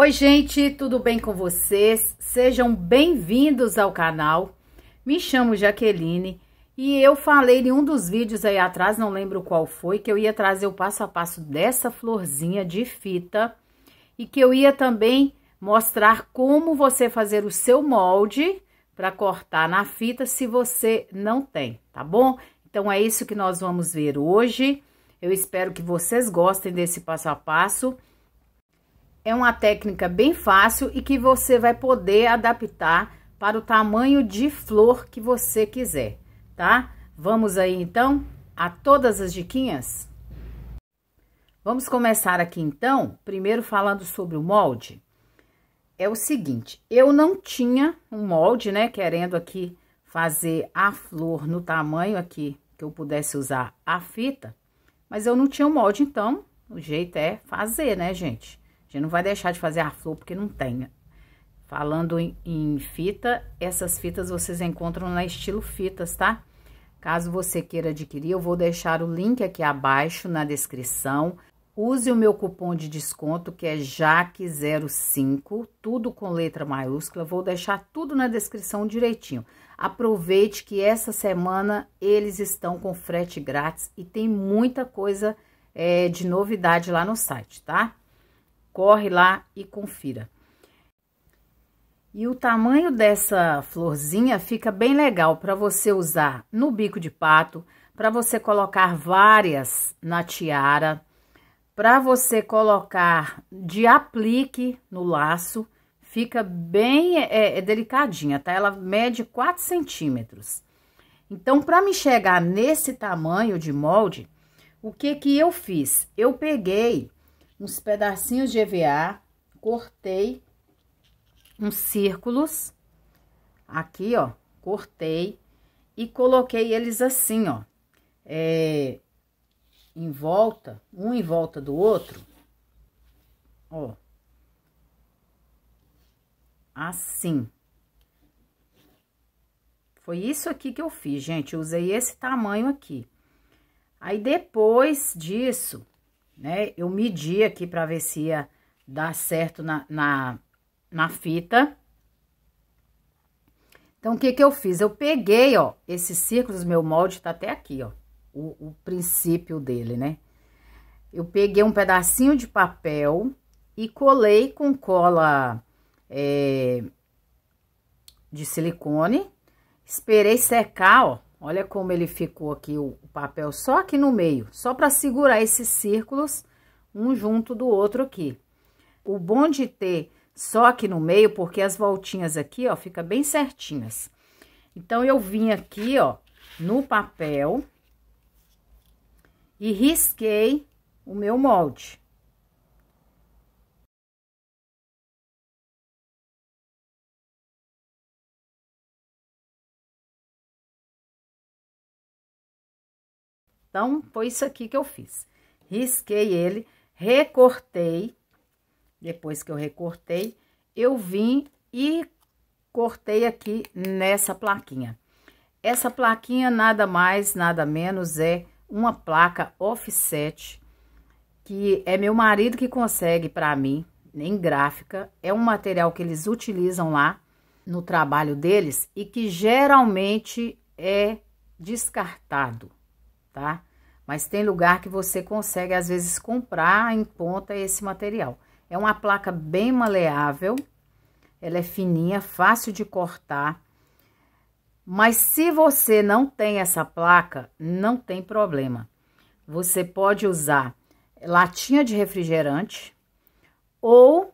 Oi, gente, tudo bem com vocês? Sejam bem-vindos ao canal. Me chamo Jaqueline e eu falei em um dos vídeos aí atrás, não lembro qual foi, que eu ia trazer o passo a passo dessa florzinha de fita e que eu ia também mostrar como você fazer o seu molde para cortar na fita se você não tem, tá bom? Então é isso que nós vamos ver hoje. Eu espero que vocês gostem desse passo a passo. É uma técnica bem fácil e que você vai poder adaptar para o tamanho de flor que você quiser, tá? Vamos aí então a todas as diquinhas? Vamos começar aqui então, primeiro falando sobre o molde. É o seguinte, eu não tinha um molde, né, querendo aqui fazer a flor no tamanho aqui que eu pudesse usar a fita, mas eu não tinha um molde, então o jeito é fazer, né, gente? A gente não vai deixar de fazer a flor porque não tenha. Falando em, em, fita, essas fitas vocês encontram na Estilo Fitas, tá? Caso você queira adquirir, eu vou deixar o link aqui abaixo na descrição. Use o meu cupom de desconto, que é JAC05, tudo com letra maiúscula. Vou deixar tudo na descrição direitinho. Aproveite que essa semana eles estão com frete grátis e tem muita coisa é, de novidade lá no site, tá? corre lá e confira. E o tamanho dessa florzinha fica bem legal para você usar no bico de pato, para você colocar várias na tiara, para você colocar de aplique no laço, fica bem é, é delicadinha, tá? Ela mede 4 centímetros. Então, para me chegar nesse tamanho de molde, o que que eu fiz? Eu peguei uns pedacinhos de EVA, cortei uns círculos, aqui, ó, cortei e coloquei eles assim, ó, é, em volta, um em volta do outro, ó, assim. Foi isso aqui que eu fiz, gente, usei esse tamanho aqui. Aí, depois disso, né? Eu medi aqui para ver se ia dar certo na, na, na fita. Então, o que que eu fiz? Eu peguei, ó, esses círculos, meu molde tá até aqui, ó, o, o princípio dele, né? Eu peguei um pedacinho de papel e colei com cola é, de silicone, esperei secar, ó, Olha como ele ficou aqui o papel só aqui no meio, só para segurar esses círculos um junto do outro aqui. O bom de ter só aqui no meio, porque as voltinhas aqui, ó, fica bem certinhas. Então, eu vim aqui, ó, no papel e risquei o meu molde. Então, foi isso aqui que eu fiz. Risquei ele, recortei. Depois que eu recortei, eu vim e cortei aqui nessa plaquinha. Essa plaquinha nada mais, nada menos é uma placa offset, que é meu marido que consegue para mim, em gráfica. É um material que eles utilizam lá no trabalho deles e que geralmente é descartado, tá? mas tem lugar que você consegue, às vezes, comprar em ponta esse material. É uma placa bem maleável, ela é fininha, fácil de cortar. Mas se você não tem essa placa, não tem problema. Você pode usar latinha de refrigerante ou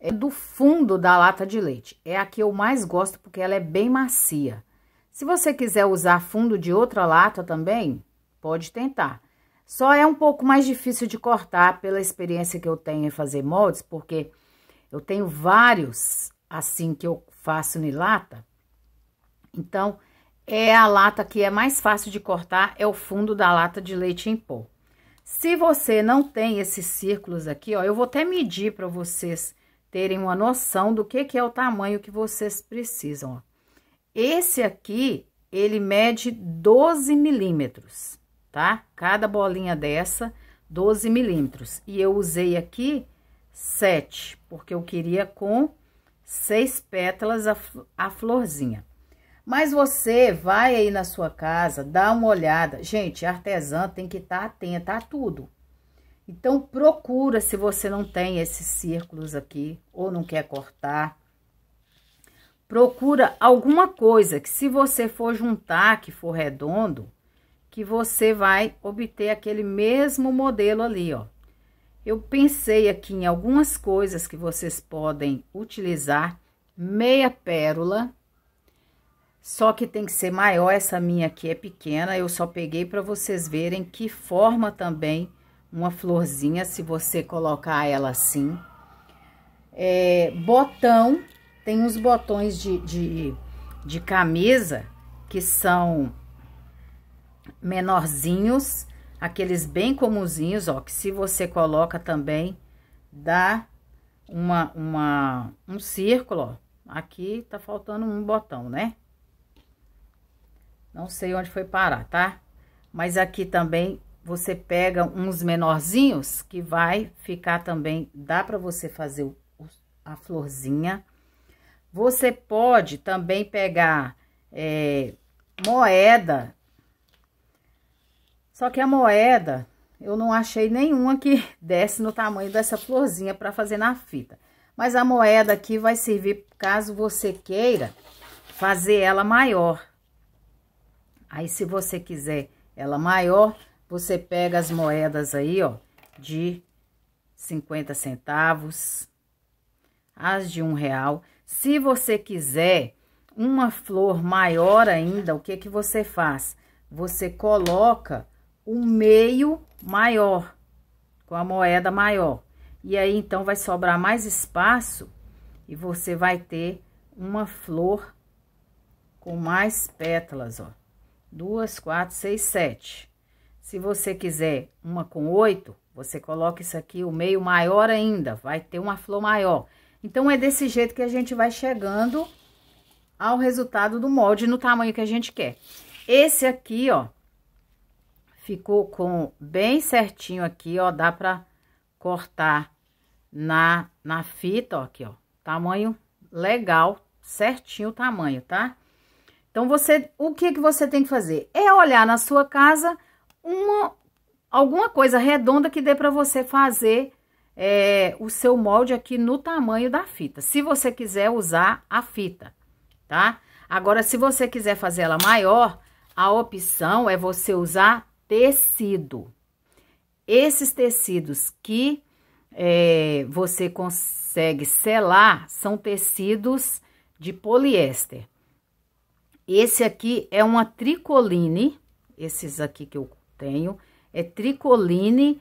é do fundo da lata de leite. É a que eu mais gosto porque ela é bem macia. Se você quiser usar fundo de outra lata também, Pode tentar. Só é um pouco mais difícil de cortar pela experiência que eu tenho em fazer moldes, porque eu tenho vários assim que eu faço em lata. Então, é a lata que é mais fácil de cortar, é o fundo da lata de leite em pó. Se você não tem esses círculos aqui, ó, eu vou até medir para vocês terem uma noção do que, que é o tamanho que vocês precisam, ó. Esse aqui, ele mede 12 milímetros tá? Cada bolinha dessa, 12 milímetros. E eu usei aqui 7, porque eu queria com seis pétalas a, a florzinha. Mas você vai aí na sua casa, dá uma olhada. Gente, artesã tem que estar tá atenta a tudo. Então, procura se você não tem esses círculos aqui ou não quer cortar. Procura alguma coisa que se você for juntar, que for redondo, que você vai obter aquele mesmo modelo ali, ó. Eu pensei aqui em algumas coisas que vocês podem utilizar. Meia pérola, só que tem que ser maior, essa minha aqui é pequena, eu só peguei para vocês verem que forma também uma florzinha, se você colocar ela assim. É, botão, tem uns botões de, de, de camisa que são menorzinhos, aqueles bem comuns, ó, que se você coloca também, dá uma, uma, um círculo, ó. Aqui tá faltando um botão, né? Não sei onde foi parar, tá? Mas aqui também você pega uns menorzinhos que vai ficar também, dá para você fazer o, a florzinha. Você pode também pegar é, moeda só que a moeda, eu não achei nenhuma que desse no tamanho dessa florzinha para fazer na fita. Mas a moeda aqui vai servir caso você queira fazer ela maior. Aí, se você quiser ela maior, você pega as moedas aí, ó, de 50 centavos, as de um real. Se você quiser uma flor maior ainda, o que que você faz? Você coloca o meio maior, com a moeda maior. E aí, então, vai sobrar mais espaço e você vai ter uma flor com mais pétalas, ó. Duas, quatro, seis, sete. Se você quiser uma com oito, você coloca isso aqui, o meio maior ainda, vai ter uma flor maior. Então, é desse jeito que a gente vai chegando ao resultado do molde no tamanho que a gente quer. Esse aqui, ó, Ficou com bem certinho aqui, ó, dá pra cortar na, na fita, ó, aqui, ó. Tamanho legal, certinho o tamanho, tá? Então, você, o que que você tem que fazer? É olhar na sua casa uma, alguma coisa redonda que dê pra você fazer é, o seu molde aqui no tamanho da fita. Se você quiser usar a fita, tá? Agora, se você quiser fazer ela maior, a opção é você usar tecido. Esses tecidos que é, você consegue selar são tecidos de poliéster. Esse aqui é uma tricoline, esses aqui que eu tenho, é tricoline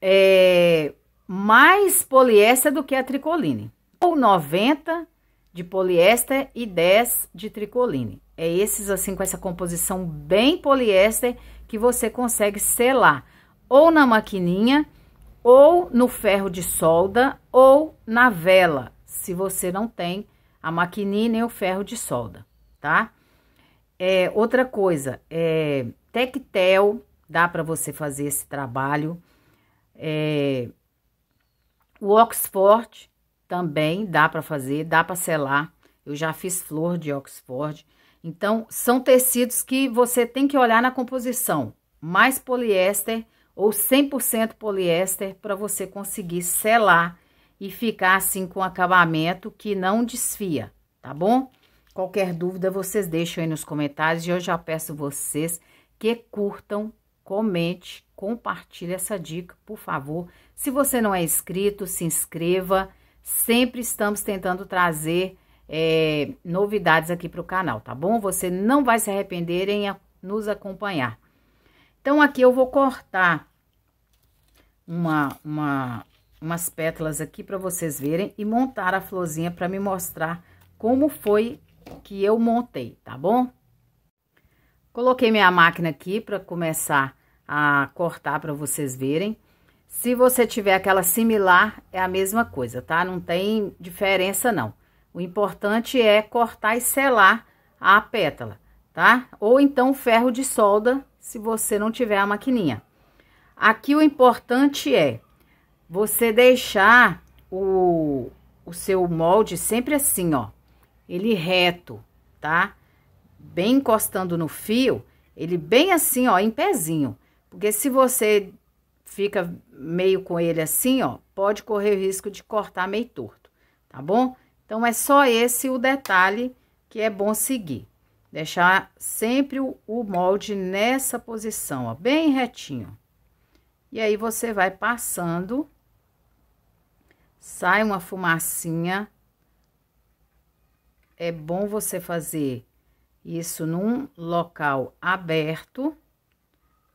é, mais poliéster do que a tricoline. Ou 90 de poliéster e 10 de tricoline. É esses assim com essa composição bem poliéster que você consegue selar ou na maquininha, ou no ferro de solda, ou na vela, se você não tem a maquininha nem o ferro de solda, tá? É, outra coisa, é, tectel, dá para você fazer esse trabalho. É, o Oxford também dá para fazer, dá para selar. Eu já fiz flor de Oxford. Então, são tecidos que você tem que olhar na composição. Mais poliéster ou 100% poliéster para você conseguir selar e ficar assim com acabamento que não desfia, tá bom? Qualquer dúvida vocês deixam aí nos comentários e eu já peço vocês que curtam, comente, compartilhe essa dica, por favor. Se você não é inscrito, se inscreva. Sempre estamos tentando trazer é, novidades aqui para o canal, tá bom? Você não vai se arrepender em a, nos acompanhar. Então, aqui eu vou cortar uma, uma, umas pétalas aqui para vocês verem e montar a florzinha para me mostrar como foi que eu montei, tá bom? Coloquei minha máquina aqui para começar a cortar para vocês verem. Se você tiver aquela similar, é a mesma coisa, tá? Não tem diferença, não. O importante é cortar e selar a pétala, tá? Ou então ferro de solda, se você não tiver a maquininha. Aqui o importante é você deixar o, o seu molde sempre assim, ó. Ele reto, tá? Bem encostando no fio, ele bem assim, ó, em pezinho. Porque se você fica meio com ele assim, ó, pode correr o risco de cortar meio torto, tá bom? Então, é só esse o detalhe que é bom seguir. Deixar sempre o molde nessa posição, ó, bem retinho. E aí, você vai passando, sai uma fumacinha. É bom você fazer isso num local aberto.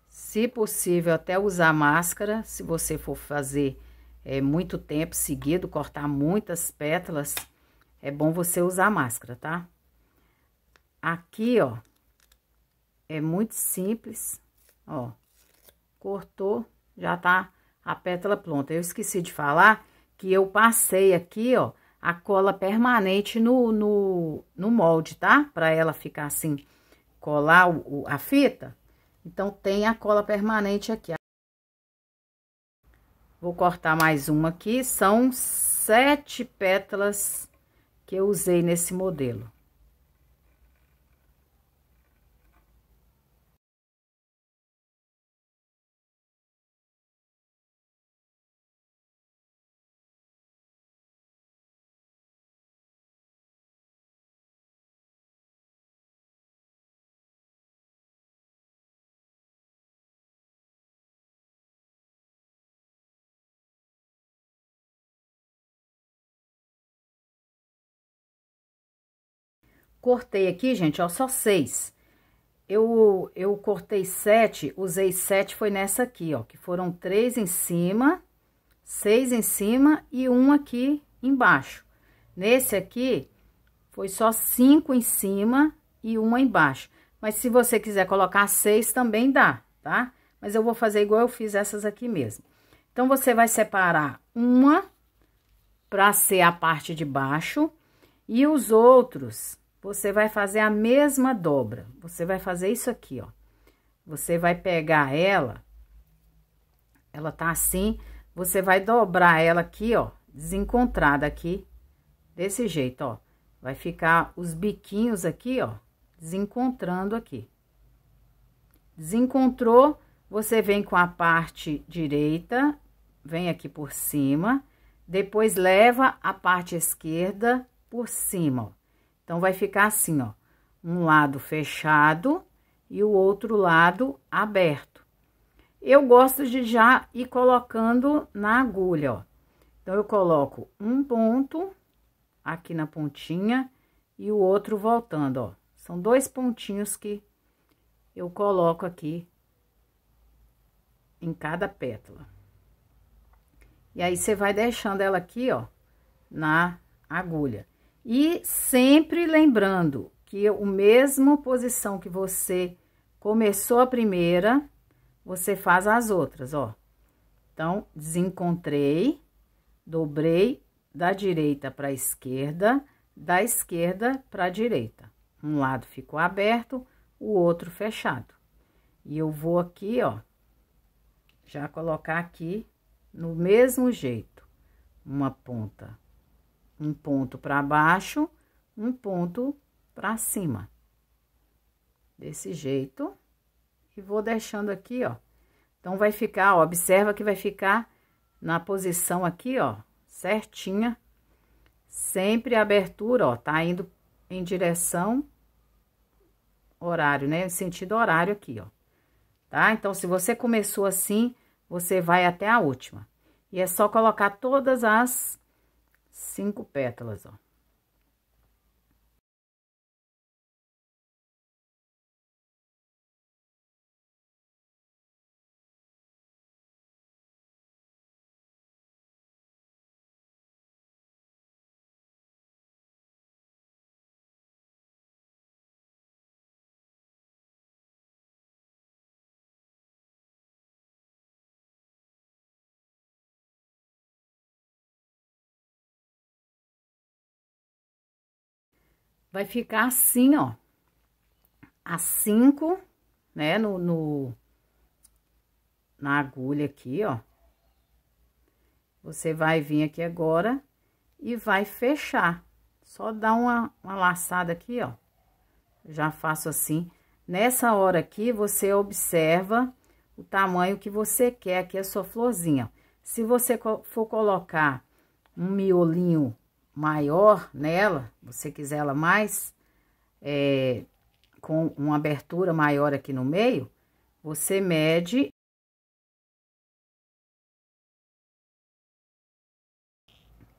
Se possível, até usar máscara, se você for fazer é, muito tempo seguido, cortar muitas pétalas. É bom você usar máscara, tá? Aqui, ó, é muito simples, ó, cortou, já tá a pétala pronta. Eu esqueci de falar que eu passei aqui, ó, a cola permanente no, no, no molde, tá? Pra ela ficar assim, colar o, a fita. Então, tem a cola permanente aqui. Vou cortar mais uma aqui, são sete pétalas que eu usei nesse modelo. Cortei aqui, gente, ó, só seis. Eu, eu cortei sete, usei sete, foi nessa aqui, ó, que foram três em cima, seis em cima e um aqui embaixo. Nesse aqui, foi só cinco em cima e uma embaixo. Mas se você quiser colocar seis, também dá, tá? Mas eu vou fazer igual eu fiz essas aqui mesmo. Então, você vai separar uma para ser a parte de baixo e os outros você vai fazer a mesma dobra. Você vai fazer isso aqui, ó. Você vai pegar ela, ela tá assim, você vai dobrar ela aqui, ó, desencontrada aqui, desse jeito, ó. Vai ficar os biquinhos aqui, ó, desencontrando aqui. Desencontrou, você vem com a parte direita, vem aqui por cima, depois leva a parte esquerda por cima, ó então, vai ficar assim, ó, um lado fechado e o outro lado aberto. Eu gosto de já ir colocando na agulha, ó. Então, eu coloco um ponto aqui na pontinha e o outro voltando, ó. São dois pontinhos que eu coloco aqui em cada pétala. E aí, você vai deixando ela aqui, ó, na agulha. E sempre lembrando que o mesmo posição que você começou a primeira, você faz as outras, ó. Então, desencontrei, dobrei da direita para a esquerda, da esquerda para a direita. Um lado ficou aberto, o outro fechado. E eu vou aqui, ó, já colocar aqui no mesmo jeito, uma ponta um ponto para baixo, um ponto para cima. Desse jeito. E vou deixando aqui, ó. Então, vai ficar, ó, observa que vai ficar na posição aqui, ó, certinha. Sempre a abertura, ó, tá indo em direção horário, né? sentido horário aqui, ó. Tá? Então, se você começou assim, você vai até a última. E é só colocar todas as cinco pétalas, ó. vai ficar assim, ó. A cinco, né, no, no, na agulha aqui, ó. Você vai vir aqui agora e vai fechar. Só dá uma, uma laçada aqui, ó. Já faço assim. Nessa hora aqui, você observa o tamanho que você quer, aqui a sua florzinha. Se você for colocar um miolinho maior nela, você quiser ela mais, é, com uma abertura maior aqui no meio, você mede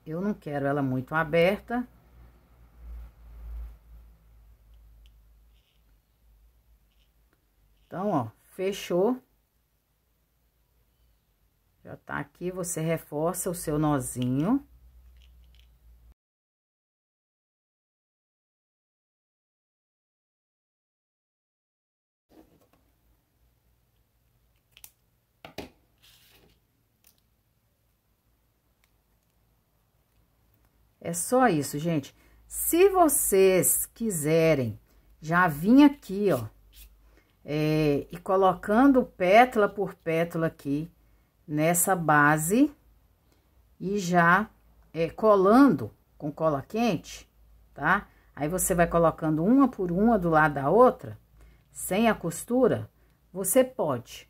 Eu não quero ela muito aberta. Então, ó, fechou. Já tá aqui, você reforça o seu nozinho. É só isso, gente. Se vocês quiserem, já vim aqui, ó, é, e colocando pétala por pétala aqui nessa base e já é, colando com cola quente, tá? Aí você vai colocando uma por uma do lado da outra, sem a costura, você pode.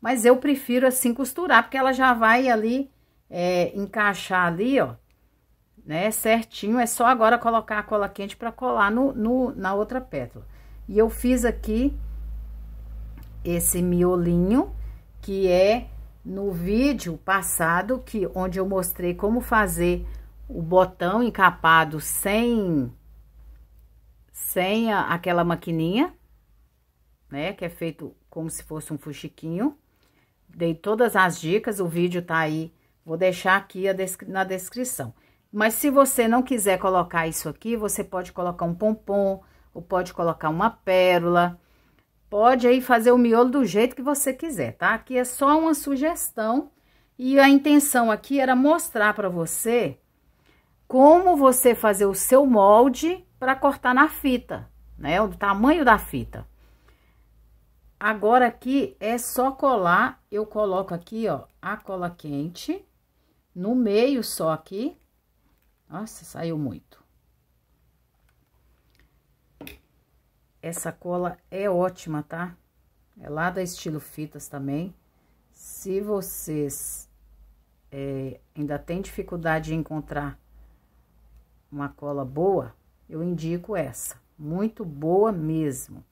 Mas eu prefiro assim costurar, porque ela já vai ali é, encaixar ali, ó, né, certinho, é só agora colocar a cola quente para colar no, no, na outra pétala. E eu fiz aqui esse miolinho, que é no vídeo passado, que onde eu mostrei como fazer o botão encapado sem, sem a, aquela maquininha, né, que é feito como se fosse um fuxiquinho. Dei todas as dicas, o vídeo tá aí, vou deixar aqui descri na descrição. Mas se você não quiser colocar isso aqui, você pode colocar um pompom, ou pode colocar uma pérola. Pode aí fazer o miolo do jeito que você quiser, tá? Aqui é só uma sugestão e a intenção aqui era mostrar para você como você fazer o seu molde para cortar na fita, né? O tamanho da fita. Agora aqui é só colar, eu coloco aqui, ó, a cola quente no meio só aqui, nossa, saiu muito. Essa cola é ótima, tá? É lá da Estilo Fitas também. Se vocês é, ainda têm dificuldade em encontrar uma cola boa, eu indico essa. Muito boa mesmo.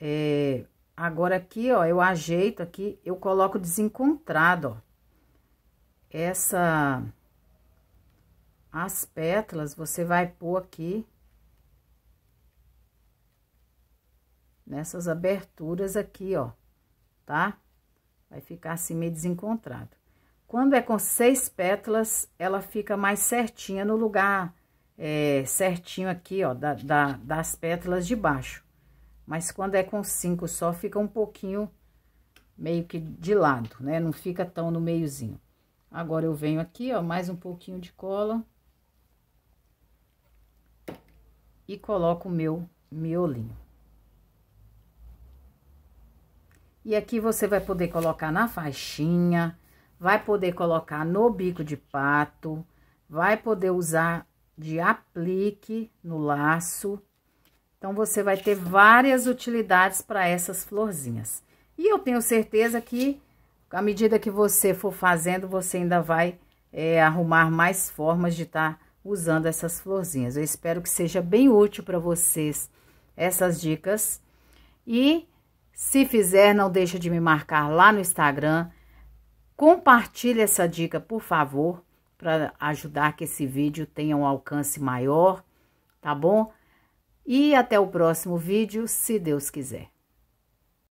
É, agora aqui, ó, eu ajeito aqui, eu coloco desencontrado, ó. Essa as pétalas, você vai pôr aqui nessas aberturas aqui, ó, tá? Vai ficar assim meio desencontrado. Quando é com seis pétalas, ela fica mais certinha no lugar é, certinho aqui, ó, da, da, das pétalas de baixo. Mas quando é com cinco só, fica um pouquinho meio que de lado, né? Não fica tão no meiozinho. Agora, eu venho aqui, ó, mais um pouquinho de cola. e coloco o meu miolinho. E aqui você vai poder colocar na faixinha, vai poder colocar no bico de pato, vai poder usar de aplique no laço. Então, você vai ter várias utilidades para essas florzinhas. E eu tenho certeza que, à medida que você for fazendo, você ainda vai é, arrumar mais formas de estar tá usando essas florzinhas. Eu espero que seja bem útil para vocês essas dicas. E se fizer, não deixa de me marcar lá no Instagram. Compartilhe essa dica, por favor, para ajudar que esse vídeo tenha um alcance maior, tá bom? E até o próximo vídeo, se Deus quiser.